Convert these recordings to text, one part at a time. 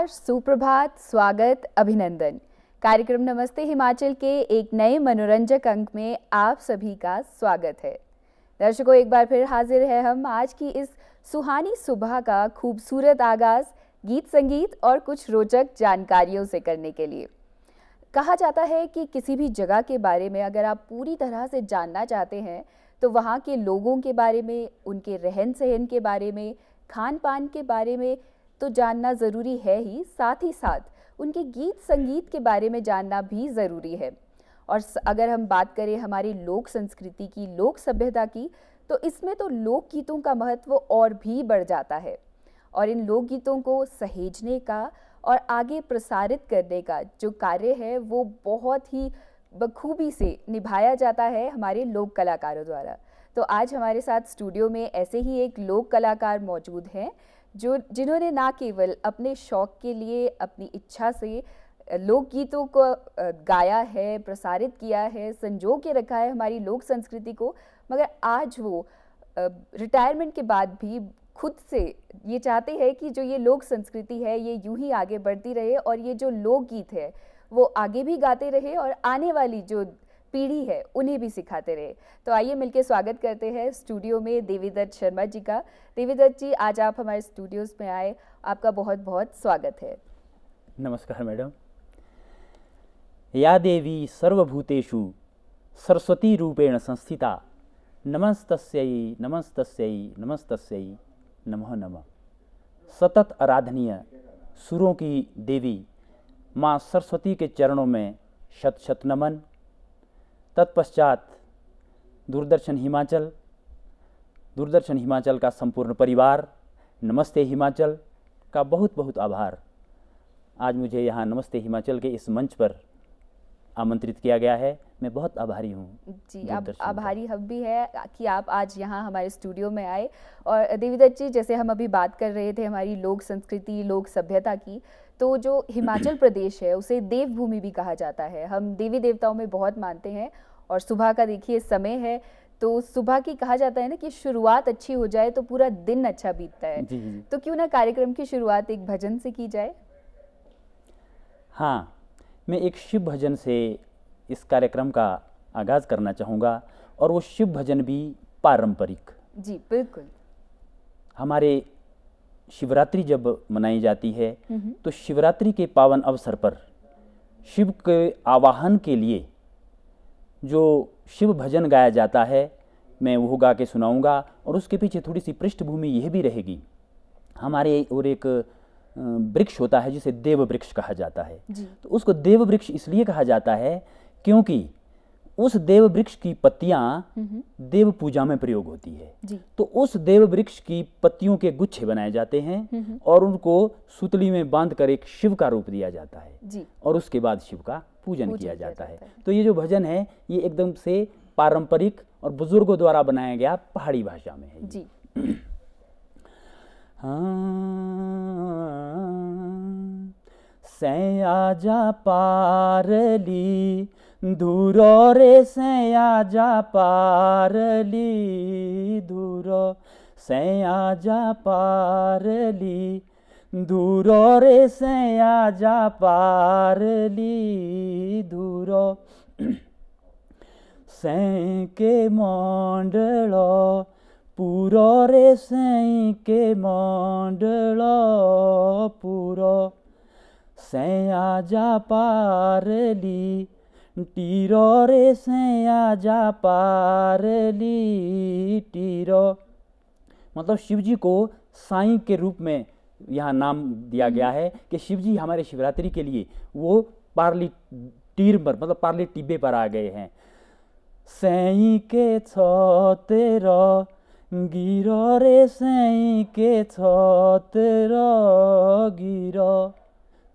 नमस्कार सुप्रभात स्वागत अभिनंदन कार्यक्रम नमस्ते हिमाचल के एक नए मनोरंजक अंक में आप सभी का स्वागत है दर्शकों एक बार फिर हाजिर है हम आज की इस सुहानी सुबह का खूबसूरत आगाज गीत संगीत और कुछ रोचक जानकारियों से करने के लिए कहा जाता है कि किसी भी जगह के बारे में अगर आप पूरी तरह से जानना चाहते हैं तो वहाँ के लोगों के बारे में उनके रहन सहन के बारे में खान पान के बारे में तो जानना ज़रूरी है ही साथ ही साथ उनके गीत संगीत के बारे में जानना भी ज़रूरी है और अगर हम बात करें हमारी लोक संस्कृति की लोक सभ्यता की तो इसमें तो लोकगीतों का महत्व और भी बढ़ जाता है और इन लोकगीतों को सहेजने का और आगे प्रसारित करने का जो कार्य है वो बहुत ही बखूबी से निभाया जाता है हमारे लोक कलाकारों द्वारा तो आज हमारे साथ स्टूडियो में ऐसे ही एक लोक कलाकार मौजूद हैं जो जिन्होंने ना केवल अपने शौक के लिए अपनी इच्छा से लोकगीतों को गाया है प्रसारित किया है संजो के रखा है हमारी लोक संस्कृति को मगर आज वो रिटायरमेंट के बाद भी खुद से ये चाहते हैं कि जो ये लोक संस्कृति है ये यूं ही आगे बढ़ती रहे और ये जो लोकगीत है वो आगे भी गाते रहे और आने वाली जो पीढ़ी है उन्हें भी सिखाते रहे तो आइए मिलकर स्वागत करते हैं स्टूडियो में देवीदत्त शर्मा जी का देवीदत्त जी आज आप हमारे स्टूडियोज़ में आए आपका बहुत बहुत स्वागत है नमस्कार मैडम या देवी सर्वभूतेषु सरस्वती रूपेण संस्थिता नमस्त नमस्तस्यै नमस्तस्यै नमः नमः सतत आराधनीय सुरों की देवी माँ सरस्वती के चरणों में शत शत नमन तत्पश्चात दूरदर्शन हिमाचल दूरदर्शन हिमाचल का संपूर्ण परिवार नमस्ते हिमाचल का बहुत बहुत आभार आज मुझे यहाँ नमस्ते हिमाचल के इस मंच पर आमंत्रित किया गया है मैं बहुत आभारी हूँ जी आप आभारी हम भी है कि आप आज यहाँ हमारे स्टूडियो में आए और देवीदत्त जी जैसे हम अभी बात कर रहे थे हमारी लोक संस्कृति लोक सभ्यता की तो जो हिमाचल प्रदेश है उसे देवभूमि भी कहा जाता है हम देवी देवताओं में बहुत मानते हैं और सुबह का देखिए समय है तो सुबह की कहा जाता है ना कि शुरुआत अच्छी हो जाए तो पूरा दिन अच्छा बीतता है जी, तो क्यों ना कार्यक्रम की शुरुआत एक भजन से की जाए हाँ मैं एक शिव भजन से इस कार्यक्रम का आगाज करना चाहूँगा और वो शिव भजन भी पारंपरिक जी बिल्कुल हमारे शिवरात्रि जब मनाई जाती है तो शिवरात्रि के पावन अवसर पर शिव के आवाहन के लिए जो शिव भजन गाया जाता है मैं वो गा के सुनाऊंगा और उसके पीछे थोड़ी सी पृष्ठभूमि यह भी रहेगी हमारे और एक वृक्ष होता है जिसे देव वृक्ष कहा जाता है तो उसको देव वृक्ष इसलिए कहा जाता है क्योंकि उस देव वृक्ष की पत्तियां हम्म। देव पूजा में प्रयोग होती है तो उस देव वृक्ष की पत्तियों के गुच्छे बनाए जाते हैं हम्म। और उनको सुतली में बांध कर एक शिव का रूप दिया जाता है और उसके बाद शिव का पूजन किया जाता है तो ये जो भजन है ये एकदम से पारंपरिक और बुजुर्गों द्वारा बनाया गया पहाड़ी भाषा में है जी हाँ से आजा पारली दूर रे से आजा पारली दूर से आजा पारली दूर रे से आजा पारली दूर से के मंडल Puro के मंडल पूरा mandala आ जा पारली parli tiro रे sen aja पारली टीर मतलब शिवजी को साई के रूप में यहाँ नाम दिया गया है कि शिवजी हमारे शिवरात्रि के लिए वो पार्ली टीर पर मतलब पार्ली टिब्बे पर आ गए हैं सई के छ तेरा गिर रे सई के छत गिर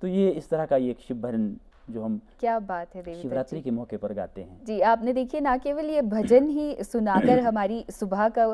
तो ये इस तरह का ये शिव भजन जो हम क्या बात है शिवरात्रि के मौके पर गाते हैं जी आपने देखिए ना केवल ये भजन ही सुनाकर हमारी सुबह का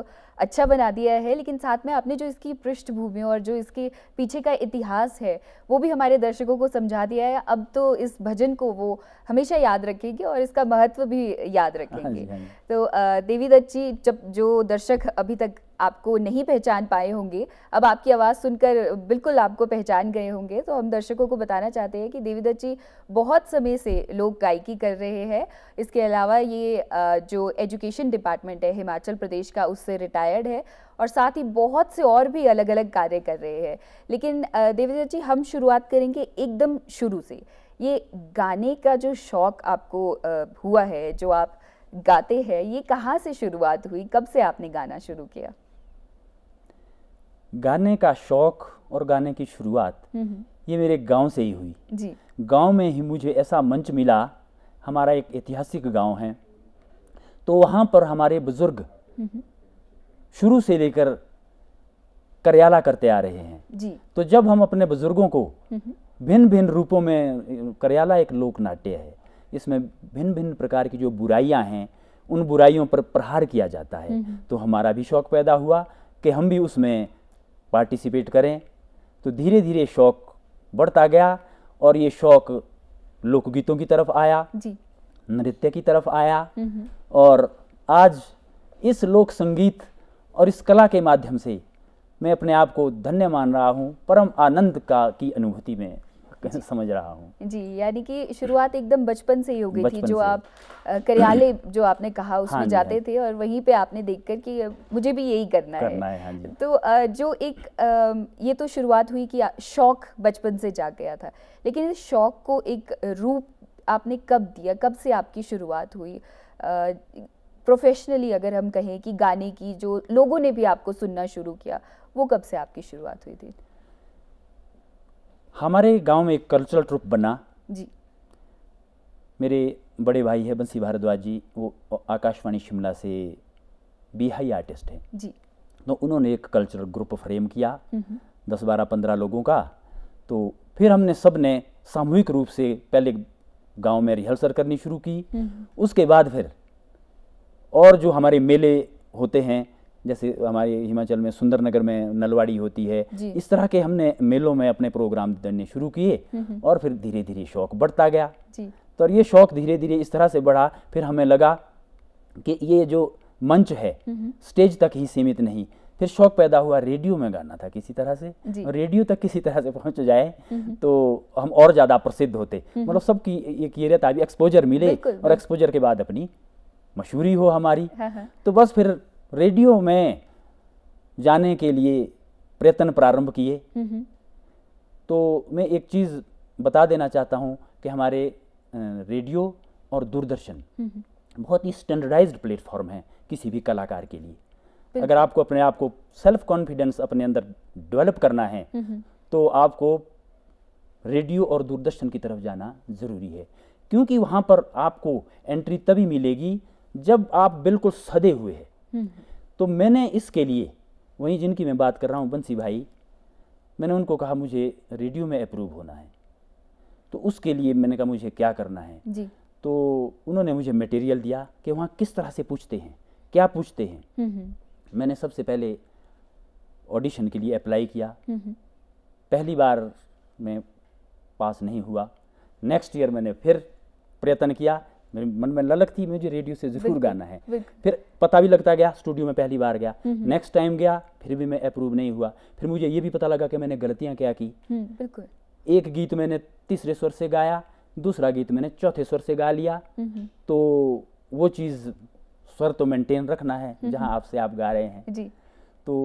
अच्छा बना दिया है लेकिन साथ में आपने जो इसकी पृष्ठभूमि और जो इसके पीछे का इतिहास है वो भी हमारे दर्शकों को समझा दिया है अब तो इस भजन को वो हमेशा याद रखेंगे और इसका महत्व भी याद हाँ रखेंगे हाँ तो देवी दत्त जी जब जो दर्शक अभी तक आपको नहीं पहचान पाए होंगे अब आपकी आवाज़ सुनकर बिल्कुल आपको पहचान गए होंगे तो हम दर्शकों को बताना चाहते हैं कि देवीदत्त जी बहुत समय से लोग गायकी कर रहे हैं इसके अलावा ये जो एजुकेशन डिपार्टमेंट है हिमाचल प्रदेश का उससे रिटायर्ड है और साथ ही बहुत से और भी अलग अलग कार्य कर रहे हैं लेकिन देवीदत्त जी हम शुरुआत करेंगे एकदम शुरू से ये गाने का जो शौक़ आपको हुआ है जो आप गाते हैं ये कहाँ से शुरुआत हुई कब से आपने गाना शुरू किया गाने का शौक और गाने की शुरुआत हम्म, हम्म। ये मेरे गांव से ही हुई गांव में ही मुझे ऐसा मंच मिला हमारा एक ऐतिहासिक गांव है तो वहाँ पर हमारे बुजुर्ग हम्म, शुरू से लेकर करियाला करते आ रहे हैं जी तो जब हम अपने बुजुर्गों को भिन्न भिन्न रूपों में करियाला एक लोक नाट्य है इसमें भिन्न भिन्न प्रकार की जो बुराइयां हैं उन बुराइयों पर प्रहार किया जाता है तो हमारा भी शौक पैदा हुआ कि हम भी उसमें पार्टिसिपेट करें तो धीरे धीरे शौक बढ़ता गया और ये शौक लोकगीतों की तरफ आया जी नृत्य की तरफ आया हम्म, हम्म। और आज इस लोक संगीत और इस कला के माध्यम से मैं अपने आप को धन्य मान रहा हूँ परम आनंद का की अनुभूति में समझ रहा हूँ जी यानी कि शुरुआत एकदम बचपन से ही हो गई थी जो आप करियाले जो आपने कहा हाँ उसमें हाँ जाते थे और वहीं पे आपने देख कर कि मुझे भी यही करना, करना है, है हाँ जी। तो जो एक ये तो शुरुआत हुई कि शौक बचपन से जा गया था लेकिन इस शौक को एक रूप आपने कब दिया कब से आपकी शुरुआत हुई प्रोफेशनली अगर हम कहें कि गाने की जो लोगों ने भी आपको सुनना शुरू किया वो कब से आपकी शुरुआत हुई थी हमारे गांव में एक कल्चरल ट्रुप बना जी मेरे बड़े भाई है बंसी भारद्वाज जी वो आकाशवाणी शिमला से बिहाई आर्टिस्ट हैं जी तो उन्होंने एक कल्चरल ग्रुप फ्रेम किया दस बारह पंद्रह लोगों का तो फिर हमने सब ने सामूहिक रूप से पहले गांव में रिहर्सल करनी शुरू की उसके बाद फिर और जो हमारे मेले होते हैं जैसे हमारे हिमाचल में सुंदरनगर में नलवाड़ी होती है इस तरह के हमने मेलों में अपने प्रोग्राम देने शुरू किए हम्म, हम्म। और फिर धीरे धीरे शौक बढ़ता गया तो ये शौक धीरे धीरे इस तरह से बढ़ा फिर हमें लगा कि ये जो मंच है हम्म, स्टेज तक ही सीमित नहीं फिर शौक पैदा हुआ रेडियो में गाना था किसी तरह से और रेडियो तक किसी तरह से पहुंच जाए तो हम और ज्यादा प्रसिद्ध होते मतलब सबकी एक ये रहता अभी एक्सपोजर मिले और एक्सपोजर के बाद अपनी मशहूरी हो हमारी हाँ, हाँ। तो बस फिर रेडियो में जाने के लिए प्रयत्न प्रारंभ किए तो मैं एक चीज़ बता देना चाहता हूँ कि हमारे रेडियो और दूरदर्शन बहुत ही स्टैंडर्डाइज्ड प्लेटफॉर्म है किसी भी कलाकार के लिए अगर आपको अपने आप को सेल्फ कॉन्फिडेंस अपने अंदर डेवलप करना है तो आपको रेडियो और दूरदर्शन की तरफ जाना ज़रूरी है क्योंकि वहाँ पर आपको एंट्री तभी मिलेगी जब आप बिल्कुल सदे हुए हैं तो मैंने इसके लिए वहीं जिनकी मैं बात कर रहा हूँ बंसी भाई मैंने उनको कहा मुझे रेडियो में अप्रूव होना है तो उसके लिए मैंने कहा मुझे क्या करना है जी तो उन्होंने मुझे मटेरियल दिया कि वहाँ किस तरह से पूछते हैं क्या पूछते हैं हम्म, हम्म। मैंने सबसे पहले ऑडिशन के लिए अप्लाई किया हम्म, पहली बार मैं पास नहीं हुआ नेक्स्ट ईयर मैंने फिर प्रयत्न किया मेरे मन में ललक थी मुझे रेडियो से ज़रूर गाना है फिर पता भी लगता गया स्टूडियो में पहली बार गया नेक्स्ट टाइम गया फिर भी मैं अप्रूव नहीं हुआ फिर मुझे ये भी पता लगा कि मैंने गलतियाँ क्या की हम्म, बिल्कुल एक गीत मैंने तीसरे स्वर से गाया दूसरा गीत मैंने चौथे स्वर से गा लिया तो वो चीज़ स्वर तो मेंटेन रखना है जहाँ आपसे आप गा रहे हैं जी तो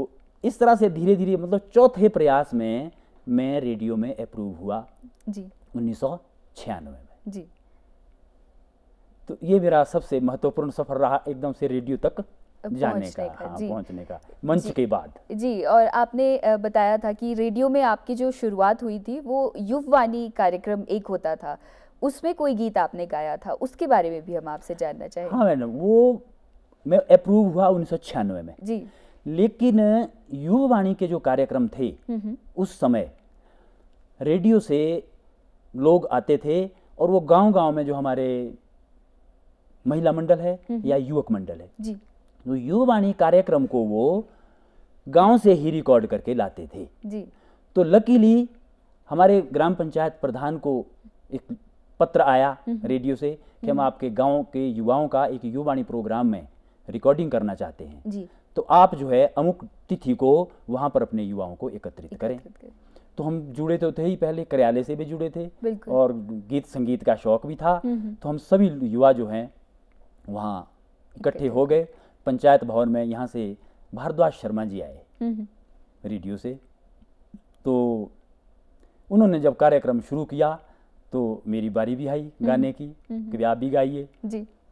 इस तरह से धीरे धीरे मतलब चौथे प्रयास में मैं रेडियो में अप्रूव हुआ जी उन्नीस में जी तो ये मेरा सबसे महत्वपूर्ण सफर रहा एकदम से रेडियो तक जाने का, का हाँ, जी, पहुंचने का मंच के बाद जी और आपने बताया था कि रेडियो में आपकी जो शुरुआत हुई थी वो युववाणी कार्यक्रम एक होता था उसमें कोई गीत आपने गाया था उसके बारे में भी हम आपसे जानना चाहेंगे हाँ मैडम वो मैं अप्रूव हुआ उन्नीस में जी लेकिन युववाणी के जो कार्यक्रम थे हम्म, हम्म। उस समय रेडियो से लोग आते थे और वो गांव-गांव में जो हमारे महिला मंडल है हम्म, हम्म। या युवक मंडल है जी तो युवाणी कार्यक्रम को वो गांव से ही रिकॉर्ड करके लाते थे जी तो लकीली हमारे ग्राम पंचायत प्रधान को एक पत्र आया रेडियो हम्म, से कि हम आपके गांव के युवाओं का एक युवाणी प्रोग्राम में रिकॉर्डिंग करना चाहते हैं जी तो आप जो है अमुक तिथि को वहां पर अपने युवाओं को एकत्रित करें तो हम जुड़े तो थे ही पहले कार्यालय से भी जुड़े थे और गीत संगीत का शौक भी था तो हम सभी युवा जो हैं वहाँ इकट्ठे हो गए पंचायत भवन में यहाँ से भारद्वाज शर्मा जी आए हम्म, हम्म। रेडियो से तो उन्होंने जब कार्यक्रम शुरू किया तो मेरी बारी भी आई हम्म, गाने की कि आप भी गाइए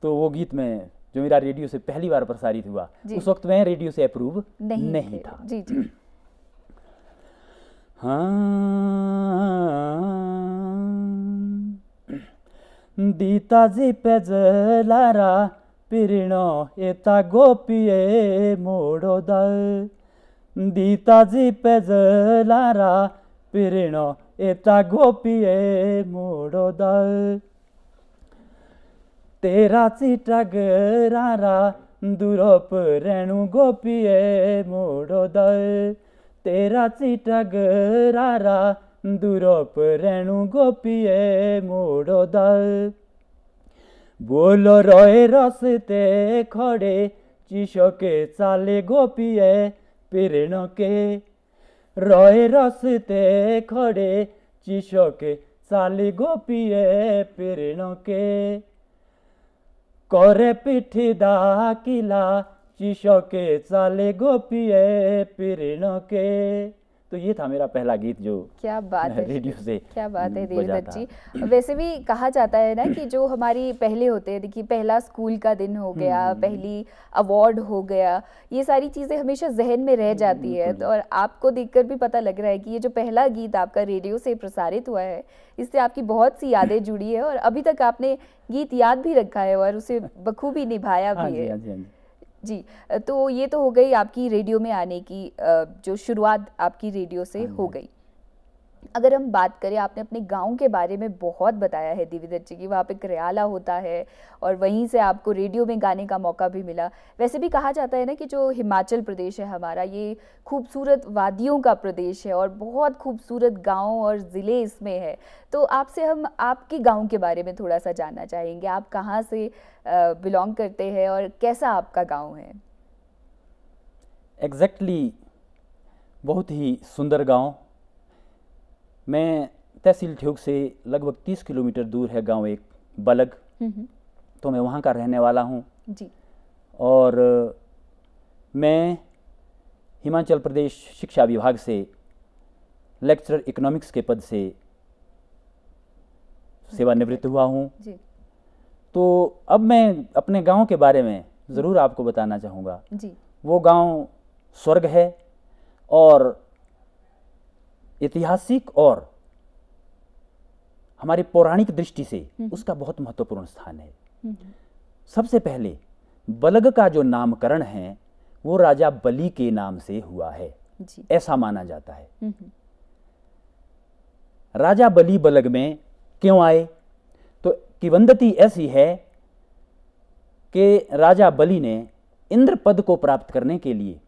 तो वो गीत में जो मेरा रेडियो से पहली बार प्रसारित हुआ उस वक्त मैं रेडियो से अप्रूव नहीं, नहीं था जी जी हाँ दिताजी पेजलारा पिरिणो एता गोपिये मोडोद दिताजी पेजलारा पिरिणो एता गोपिये मोडोद तेरा चिटा गरारा दुरोप रेणु गोपिये मोडोद तेरा चिटा गरारा দুরপ রেণু গোপিয়ে মোড় দল বোল রয়ে রসতে খড়ে চিশকে চালে গোপিয়ে পেরেণকে রয়ে রসতে খড়ে চিশকে চালে গোপিয়ে পেরেণকে করে পিঠি দাকিলা চিশকে চালে গোপিয়ে পেরেণকে तो ये था मेरा पहला गीत जो क्या बात है रेडियो से क्या बात है देवदत्त जी वैसे भी कहा जाता है ना कि जो हमारी पहले होते हैं देखिए पहला स्कूल का दिन हो हम्म, गया हम्म, हम्म। पहली अवार्ड हो गया ये सारी चीज़ें हमेशा जहन में रह जाती है तो और आपको देखकर भी पता लग रहा है कि ये जो पहला गीत आपका रेडियो से प्रसारित हुआ है इससे आपकी बहुत सी यादें जुड़ी है और अभी तक आपने गीत याद भी रखा है और उसे बखूबी निभाया हाँ भी है हाँ हाँ जी तो ये तो हो गई आपकी रेडियो में आने की जो शुरुआत आपकी रेडियो से हो हाँ गई अगर हम बात करें आपने अपने गांव के बारे में बहुत बताया है देवी जी की वहाँ पे करियाला होता है और वहीं से आपको रेडियो में गाने का मौका भी मिला वैसे भी कहा जाता है ना कि जो हिमाचल प्रदेश है हमारा ये खूबसूरत वादियों का प्रदेश है और बहुत खूबसूरत गाँव और ज़िले इसमें है तो आपसे हम आपके गाँव के बारे में थोड़ा सा जानना चाहेंगे आप कहाँ से बिलोंग करते हैं और कैसा आपका गाँव है एग्जैक्टली exactly, बहुत ही सुंदर गांव मैं तहसील ठ्योग से लगभग तीस किलोमीटर दूर है गांव एक बलग हम्म, हम्म। तो मैं वहाँ का रहने वाला हूँ जी और मैं हिमाचल प्रदेश शिक्षा विभाग से लेक्चरर इकोनॉमिक्स के पद से सेवानिवृत्त हम्म। हुआ हूँ तो अब मैं अपने गांव के बारे में ज़रूर आपको बताना चाहूँगा वो गांव स्वर्ग है और ऐतिहासिक और हमारे पौराणिक दृष्टि से हम्म। उसका बहुत महत्वपूर्ण स्थान है हम्म। सबसे पहले बलग का जो नामकरण है वो राजा बलि के नाम से हुआ है ऐसा माना जाता है हम्म, राजा बलि बलग में क्यों आए तो किवंदती ऐसी है कि राजा बलि ने इंद्र पद को प्राप्त करने के लिए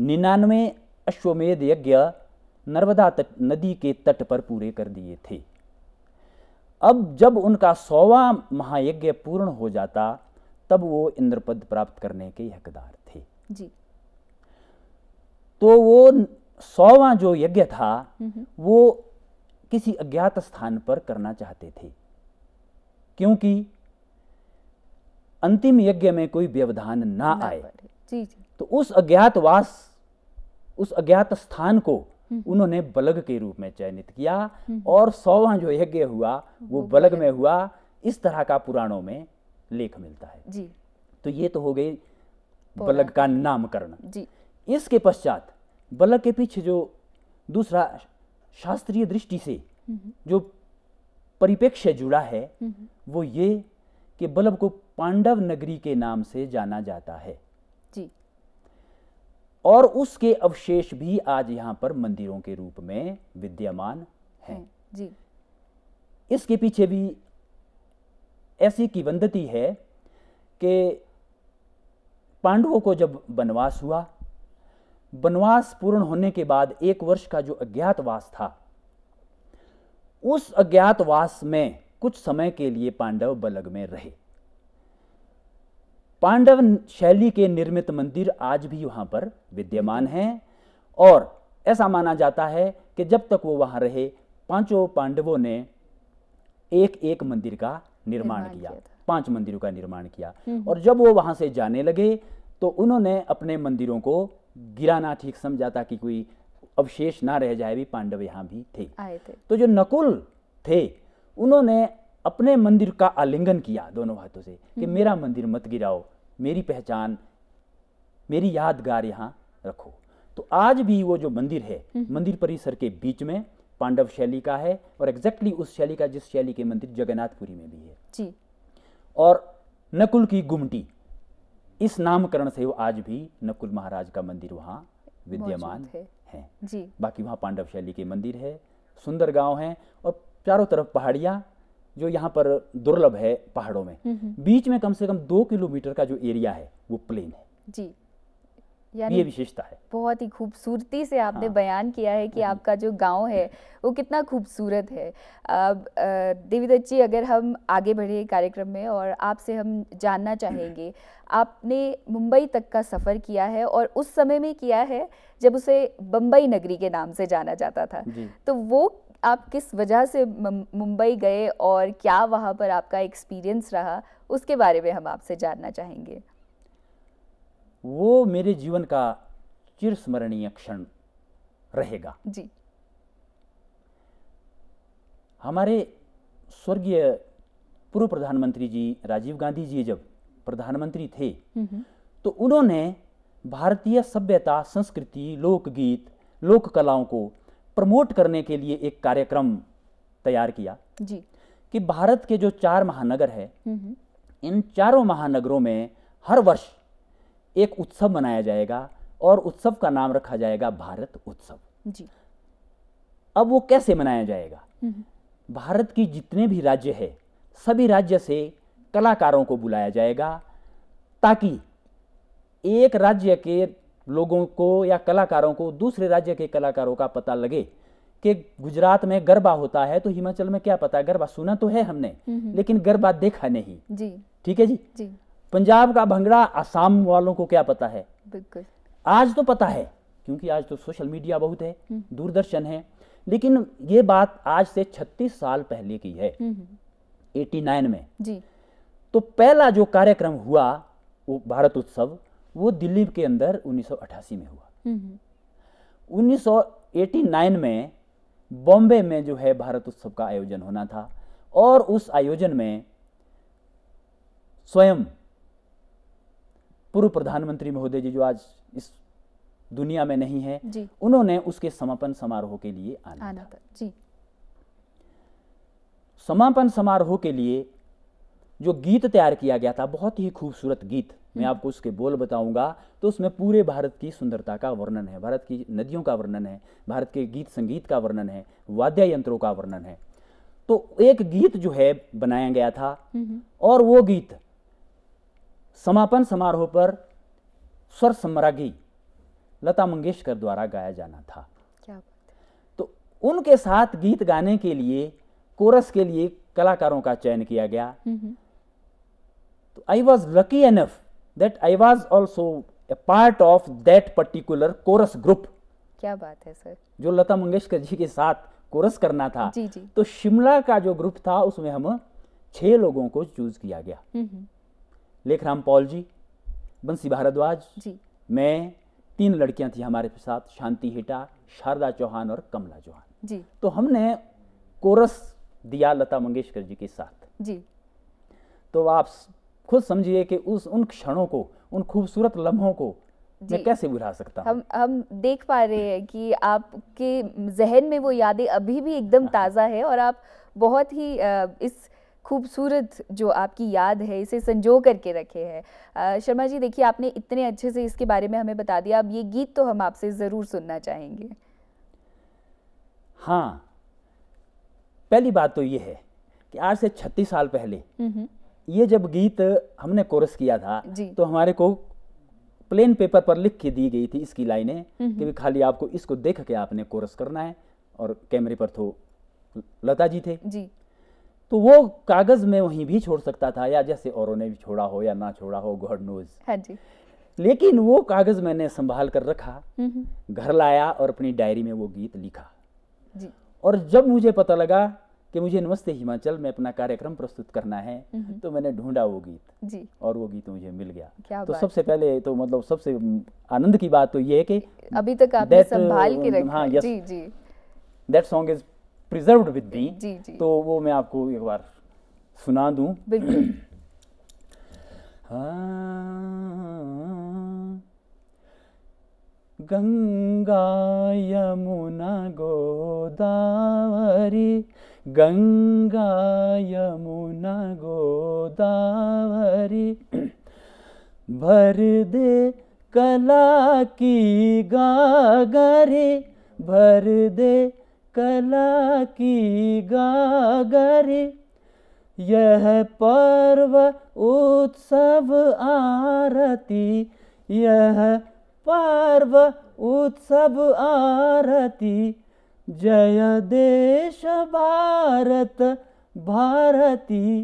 निन्यानवे अश्वमेध यज्ञ नर्मदा तट नदी के तट पर पूरे कर दिए थे अब जब उनका सौवा महायज्ञ पूर्ण हो जाता तब वो इंद्रपद प्राप्त करने के हकदार थे जी तो वो सौवा जो यज्ञ था हम्म, हम्म। वो किसी अज्ञात स्थान पर करना चाहते थे क्योंकि अंतिम यज्ञ में कोई व्यवधान ना, ना आए जी जी तो उस अज्ञातवास उस अज्ञात स्थान को हम्म। उन्होंने बलग के रूप में चयनित किया हम्म। और सौवा जो यज्ञ हुआ वो बलग में हुआ इस तरह का पुराणों में लेख मिलता है जी तो ये तो हो गई बलग का नामकरण जी इसके पश्चात बलग के पीछे जो दूसरा शास्त्रीय दृष्टि से हम्म। जो परिपेक्ष्य जुड़ा है वो ये कि बल्लभ को पांडव नगरी के नाम से जाना जाता है और उसके अवशेष भी आज यहाँ पर मंदिरों के रूप में विद्यमान हैं जी इसके पीछे भी ऐसी किवंदती है कि पांडवों को जब वनवास हुआ वनवास पूर्ण होने के बाद एक वर्ष का जो अज्ञातवास था उस अज्ञातवास में कुछ समय के लिए पांडव बलग में रहे पांडव शैली के निर्मित मंदिर आज भी वहां पर विद्यमान हैं और ऐसा माना जाता है कि जब तक वो वहां रहे पांचों पांडवों ने एक एक मंदिर का निर्माण किया पांच मंदिरों का निर्माण किया हम्म, हम्म। और जब वो वहां से जाने लगे तो उन्होंने अपने मंदिरों को गिराना ठीक समझा था कि कोई अवशेष ना रह जाए भी पांडव यहाँ भी थे आए थे तो जो नकुल थे उन्होंने अपने मंदिर का आलिंगन किया दोनों हाथों से कि हम्म। मेरा मंदिर मत गिराओ मेरी पहचान मेरी यादगार यहाँ रखो तो आज भी वो जो मंदिर है हम्म। मंदिर परिसर के बीच में पांडव शैली का है और एग्जैक्टली उस शैली का जिस शैली के मंदिर जगन्नाथपुरी में भी है जी और नकुल की गुमटी इस नामकरण से वो आज भी नकुल महाराज का मंदिर वहाँ विद्यमान है, है। जी। बाकी वहाँ पांडव शैली के मंदिर है सुंदर गांव है और चारों तरफ पहाड़ियाँ जो यहाँ पर दुर्लभ है पहाड़ों में हम्म, हम्म। बीच में कम से कम दो किलोमीटर का जो एरिया है वो प्लेन है जी ये विशेषता है बहुत ही खूबसूरती से आपने हाँ। बयान किया है कि हम्म। आपका जो गांव है वो कितना खूबसूरत है अब देवी दत्त जी अगर हम आगे बढ़े कार्यक्रम में और आपसे हम जानना चाहेंगे आपने मुंबई तक का सफ़र किया है और उस समय में किया है जब उसे बम्बई नगरी के नाम से जाना जाता था तो वो आप किस वजह से मुंबई गए और क्या वहाँ पर आपका एक्सपीरियंस रहा उसके बारे में हम आपसे जानना चाहेंगे वो मेरे जीवन का चिरस्मरणीय क्षण रहेगा जी हमारे स्वर्गीय पूर्व प्रधानमंत्री जी राजीव गांधी जी जब प्रधानमंत्री थे हम्म, हम्म। तो उन्होंने भारतीय सभ्यता संस्कृति लोकगीत लोक कलाओं को प्रमोट करने के लिए एक कार्यक्रम तैयार किया जी कि भारत के जो चार महानगर है हम्म, हम्म। इन चारों महानगरों में हर वर्ष एक उत्सव मनाया जाएगा और उत्सव का नाम रखा जाएगा भारत उत्सव जी अब वो कैसे मनाया जाएगा हम्म, भारत की जितने भी राज्य है सभी राज्य से कलाकारों को बुलाया जाएगा ताकि एक राज्य के लोगों को या कलाकारों को दूसरे राज्य के कलाकारों का पता लगे कि गुजरात में गरबा होता है तो हिमाचल में क्या पता है गरबा सुना तो है हमने लेकिन गरबा देखा नहीं जी ठीक है जी, जी। पंजाब का भंगड़ा आसाम वालों को क्या पता है बिल्कुल आज तो पता है क्योंकि आज तो सोशल मीडिया बहुत है हम्म। दूरदर्शन है लेकिन ये बात आज से 36 साल पहले की है 89 में जी तो पहला जो कार्यक्रम हुआ वो भारत उत्सव वो दिल्ली के अंदर 1988 में हुआ 1989 हम्म, हम्म। में बॉम्बे में जो है भारत उत्सव का आयोजन होना था और उस आयोजन में स्वयं पूर्व प्रधानमंत्री महोदय जी जो आज इस दुनिया में नहीं है उन्होंने उसके समापन समारोह के लिए आना, आना था, जी समापन समारोह के लिए जो गीत तैयार किया गया था बहुत ही खूबसूरत गीत मैं आपको उसके बोल बताऊंगा तो उसमें पूरे भारत की सुंदरता का वर्णन है भारत की नदियों का वर्णन है भारत के गीत संगीत का वर्णन है वाद्य यंत्रों का वर्णन है तो एक गीत जो है बनाया गया था और वो गीत समापन समारोह पर स्वर सम्रागी लता मंगेशकर द्वारा गाया जाना था क्या तो उनके साथ गीत गाने के लिए कोरस के लिए कलाकारों का चयन किया गया तो I was lucky enough that I was also a part of that particular chorus group क्या बात है सर जो लता मंगेशकर जी के साथ कोरस करना था जी जी तो शिमला का जो ग्रुप था उसमें हम छह लोगों को चूज किया गया हम्म, हम्म। लेखराम पॉल जी बंसी भारद्वाज जी मैं तीन लड़कियां थी हमारे साथ शांति हिटा शारदा चौहान और कमला चौहान जी तो हमने कोरस दिया लता मंगेशकर जी के साथ जी तो आप खुद समझिए कि उस उन क्षणों को उन खूबसूरत लम्हों को मैं कैसे बुरा सकता हम हम देख पा रहे हैं कि आपके जहन में वो यादें अभी भी एकदम हाँ। ताज़ा है और आप बहुत ही इस खूबसूरत जो आपकी याद है इसे संजो करके रखे हैं शर्मा जी देखिए आपने इतने अच्छे से इसके बारे में हमें बता दिया अब ये गीत तो हम आपसे ज़रूर सुनना चाहेंगे हाँ पहली बात तो ये है कि आज से 36 साल पहले ये जब गीत हमने कोरस किया था तो हमारे को प्लेन पेपर पर लिख के दी गई थी इसकी लाइनें हम्म, कि हम्म। खाली आपको इसको देख के आपने कोरस करना है और कैमरे पर तो लता जी थे जी तो वो कागज में वहीं भी छोड़ सकता था या जैसे औरों ने भी छोड़ा हो या ना छोड़ा हो गॉड नोज हाँ जी लेकिन वो कागज मैंने संभाल कर रखा हम्म, घर लाया और अपनी डायरी में वो गीत लिखा जी और जब मुझे पता लगा कि मुझे नमस्ते हिमाचल में अपना कार्यक्रम प्रस्तुत करना है हम्म। तो मैंने ढूंढा वो गीत जी और वो गीत मुझे मिल गया तो सबसे पहले तो मतलब सबसे आनंद की बात तो ये है कि अभी तक आपने संभाल के रखा हाँ, जी जी that song is preserved with me जी जी तो वो मैं आपको एक बार सुना दूं बिल्कुल हाँ, गंगा यमुना गोदावरी गङ्गा यमुना गोदावरी भरदे कला की गागरी भरदे कला की गागरे यह पर्व उत्सव आरती यह पर्व उत्सव आरती जय देश भारत भारती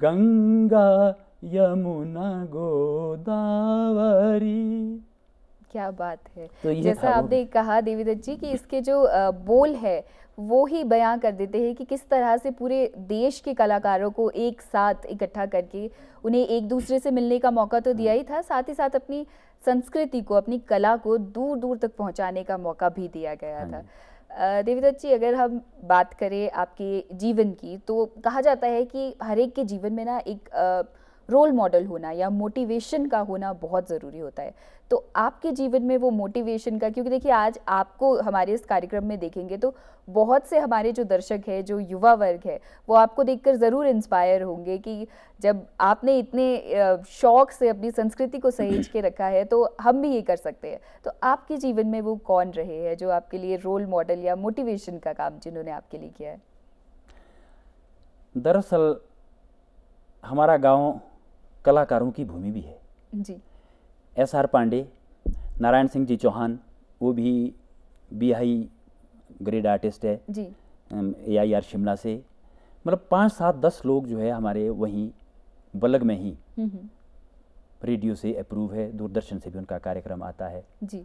गंगा यमुना गोदावरी क्या बात है तो जैसा आपने कहा देवी दत्त जी कि इसके जो बोल है वो ही बयां कर देते हैं कि किस तरह से पूरे देश के कलाकारों को एक साथ इकट्ठा करके उन्हें एक दूसरे से मिलने का मौका तो दिया ही था साथ ही साथ अपनी संस्कृति को अपनी कला को दूर दूर तक पहुंचाने का मौका भी दिया गया हाँ था देवीदत्त जी अगर हम बात करें आपके जीवन की तो कहा जाता है कि हर एक के जीवन में ना एक रोल मॉडल होना या मोटिवेशन का होना बहुत ज़रूरी होता है तो आपके जीवन में वो मोटिवेशन का क्योंकि देखिए आज आपको हमारे इस कार्यक्रम में देखेंगे तो बहुत से हमारे जो दर्शक है जो युवा वर्ग है वो आपको देखकर ज़रूर इंस्पायर होंगे कि जब आपने इतने शौक से अपनी संस्कृति को सहेज के रखा है तो हम भी ये कर सकते हैं तो आपके जीवन में वो कौन रहे हैं जो आपके लिए रोल मॉडल या मोटिवेशन का काम जिन्होंने आपके लिए किया है दरअसल हमारा गांव कलाकारों की भूमि भी है जी एस आर पांडे नारायण सिंह जी चौहान वो भी बिहाई ग्रेड आर्टिस्ट है जी ए आई आर शिमला से मतलब पाँच सात दस लोग जो है हमारे वहीं बलग में ही रेडियो हम्म, हम्म। से अप्रूव है दूरदर्शन से भी उनका कार्यक्रम आता है जी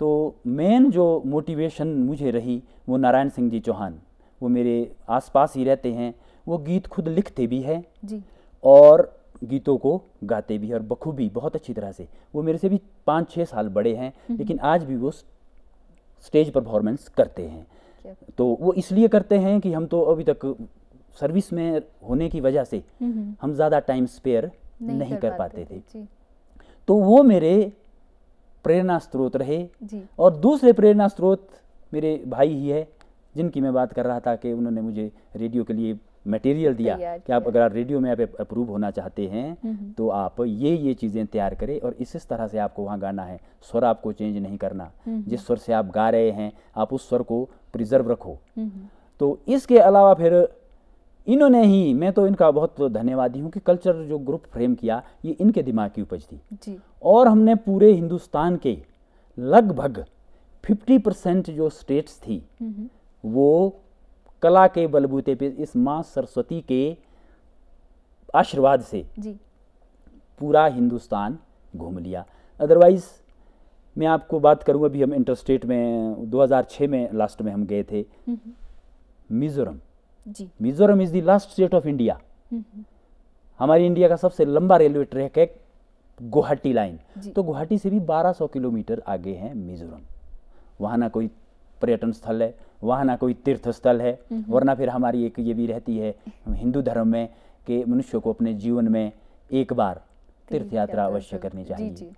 तो मेन जो मोटिवेशन मुझे रही वो नारायण सिंह जी चौहान वो मेरे आसपास ही रहते हैं वो गीत खुद लिखते भी हैं जी और गीतों को गाते भी और बखूबी बहुत अच्छी तरह से वो मेरे से भी पाँच छः साल बड़े हैं हम्म। लेकिन आज भी वो स्टेज परफॉर्मेंस करते हैं तो वो इसलिए करते हैं कि हम तो अभी तक सर्विस में होने की वजह से हम्म। हम ज़्यादा टाइम स्पेयर नहीं, नहीं कर, कर पाते थे, थे। तो वो मेरे प्रेरणा स्रोत रहे और दूसरे प्रेरणा स्रोत मेरे भाई ही है जिनकी मैं बात कर रहा था कि उन्होंने मुझे रेडियो के लिए मटेरियल दिया कि आप अगर रेडियो में आप अप्रूव होना चाहते हैं हम्म, हम्म। तो आप ये ये चीज़ें तैयार करें और इस इस तरह से आपको वहाँ गाना है स्वर आपको चेंज नहीं करना हम्म, जिस स्वर से आप गा रहे हैं आप उस स्वर को प्रिजर्व रखो तो इसके अलावा फिर इन्होंने ही मैं तो इनका बहुत धन्यवादी हूँ कि कल्चर जो ग्रुप फ्रेम किया ये इनके दिमाग की उपज थी और हमने पूरे हिंदुस्तान के लगभग 50 परसेंट जो स्टेट्स थी वो कला के बलबूते पे इस माँ सरस्वती के आशीर्वाद से जी पूरा हिंदुस्तान घूम लिया अदरवाइज़ मैं आपको बात करूँगा अभी हम इंटरस्टेट में 2006 में लास्ट में हम गए थे मिजोरम जी Mizoram is the last state of India हमारी इंडिया का सबसे लंबा रेलवे ट्रैक है गुवाहाटी लाइन तो गुवाहाटी से भी 1200 किलोमीटर आगे है मिजोरम वहाँ ना कोई पर्यटन स्थल है वहाँ ना कोई तीर्थ स्थल है वरना फिर हमारी एक ये भी रहती है हिंदू धर्म में कि मनुष्य को अपने जीवन में एक बार तीर्थ यात्रा अवश्य करनी चाहिए जी, जी।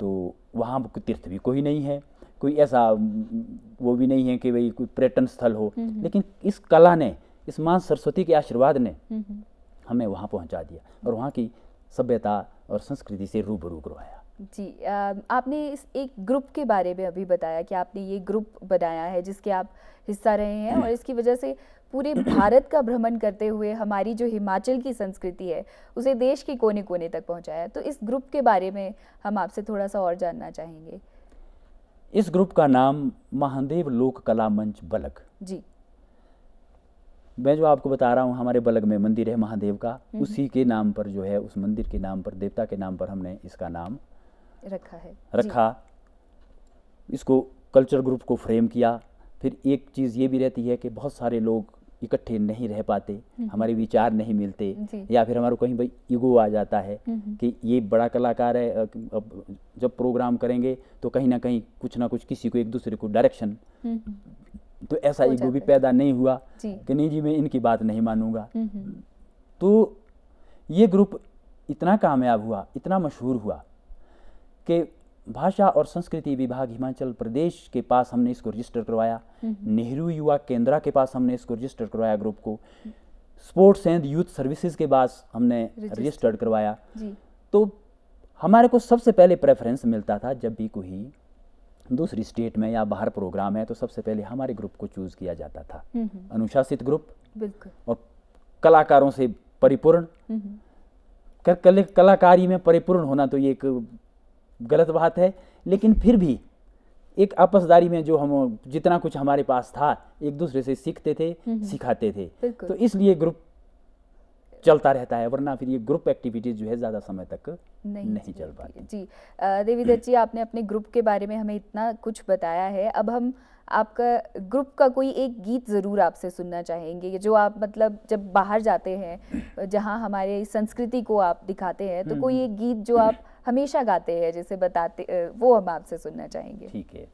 तो वहाँ तीर्थ भी कोई नहीं है कोई ऐसा वो भी नहीं है कि भाई कोई पर्यटन स्थल हो लेकिन इस कला ने इस माँ सरस्वती के आशीर्वाद ने हमें वहाँ पहुँचा दिया और वहाँ की सभ्यता और संस्कृति से रूबरू करवाया जी आपने इस एक ग्रुप के बारे में अभी बताया कि आपने ये ग्रुप बनाया है जिसके आप हिस्सा रहे हैं और इसकी वजह से पूरे भारत का भ्रमण करते हुए हमारी जो हिमाचल की संस्कृति है उसे देश के कोने कोने तक पहुंचाया तो इस ग्रुप के बारे में हम आपसे थोड़ा सा और जानना चाहेंगे इस ग्रुप का नाम महादेव लोक कला मंच बलक जी मैं जो आपको बता रहा हूँ हमारे बलग में मंदिर है महादेव का हम्म। उसी के नाम पर जो है उस मंदिर के नाम पर देवता के नाम पर हमने इसका नाम रखा है रखा इसको कल्चर ग्रुप को फ्रेम किया फिर एक चीज़ ये भी रहती है कि बहुत सारे लोग इकट्ठे नहीं रह पाते हम्म। हमारे विचार नहीं मिलते या फिर हमारा कहीं भाई ईगो आ जाता है हम्म, हम्म। कि ये बड़ा कलाकार है अब जब प्रोग्राम करेंगे तो कहीं ना कहीं कुछ ना कुछ किसी को एक दूसरे को डायरेक्शन तो ऐसा ईगो भी पैदा नहीं हुआ कि नहीं जी मैं इनकी बात नहीं मानूंगा तो ये ग्रुप इतना कामयाब हुआ इतना मशहूर हुआ कि भाषा और संस्कृति विभाग हिमाचल प्रदेश के पास हमने इसको रजिस्टर करवाया हम्म। नेहरू युवा केंद्रा के पास हमने इसको रजिस्टर करवाया ग्रुप को स्पोर्ट्स एंड यूथ सर्विसेज के पास हमने रजिस्टर्ड करवाया तो हमारे को सबसे पहले प्रेफरेंस मिलता था जब भी कोई दूसरी स्टेट में या बाहर प्रोग्राम है तो सबसे पहले हमारे ग्रुप को चूज किया जाता था हम्म, हम्म। अनुशासित ग्रुप और कलाकारों से परिपूर्ण कलाकारी में परिपूर्ण होना तो ये एक गलत बात है लेकिन फिर भी एक आपसदारी में जो हम जितना कुछ हमारे पास था एक दूसरे से सीखते थे हम्म, हम्म। सिखाते थे तो इसलिए ग्रुप चलता रहता है वरना फिर ये ग्रुप एक्टिविटीज जो है ज़्यादा समय तक नहीं, नहीं चल पाती जी देवी दत्त जी आपने अपने ग्रुप के बारे में हमें इतना कुछ बताया है अब हम आपका ग्रुप का कोई एक गीत ज़रूर आपसे सुनना चाहेंगे जो आप मतलब जब बाहर जाते हैं जहाँ हमारे संस्कृति को आप दिखाते हैं तो हम्म, कोई एक गीत जो आप हमेशा गाते हैं जिसे बताते वो हम आपसे सुनना चाहेंगे ठीक है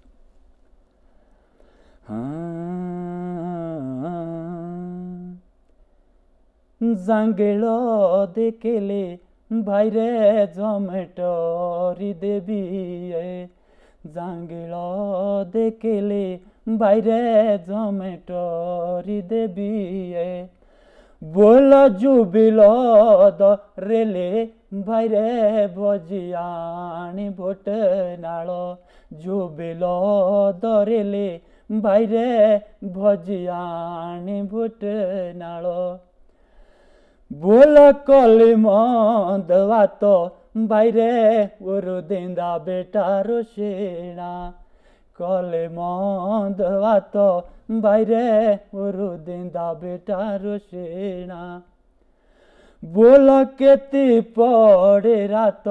हाँ, जांगेलो ले भाई रे जमेटरी देवी जांगेलो ले भाई रे जमेटरी देवी ବୋଲା ଜୁବିଲ ରେଲେ ଭାଇରେ ଭଜି ଆଣି ଭୋଟ ନାଳ ଜୁବିଲ ରେଲେ ଭାଇରେ ଭଜି ଆଣି ଭୋଟ ନାଳ ବୋଲ କଲି ମନ୍ଦ ଭାତ ଭାଇରେ ଉରୁ ଦିନ୍ଦା ବେଟା ରୋଷେଣା কলে মদওয়াত বাইরে ওরু উরুদিন দা বেটা বল কেতি পড়ে রাত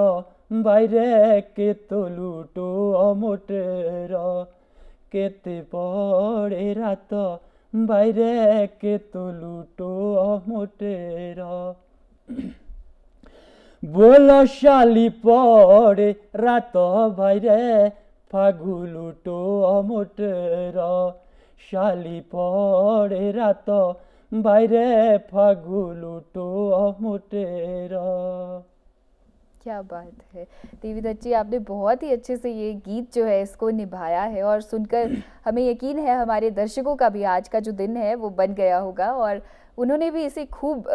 বাইরে কেত লুটো অমোটের কেতে পড়ে রাত বাইরে কেত লুটো অমোটের বল শালি পড়ে রাত বাইরে ফাগুলুটো शाली শালি পড়ে রাত বাইরে ফাগুলুটো অমোটের क्या बात है देवी दत्त जी आपने बहुत ही अच्छे से ये गीत जो है इसको निभाया है और सुनकर हमें यकीन है हमारे दर्शकों का भी आज का जो दिन है वो बन गया होगा और उन्होंने भी इसे खूब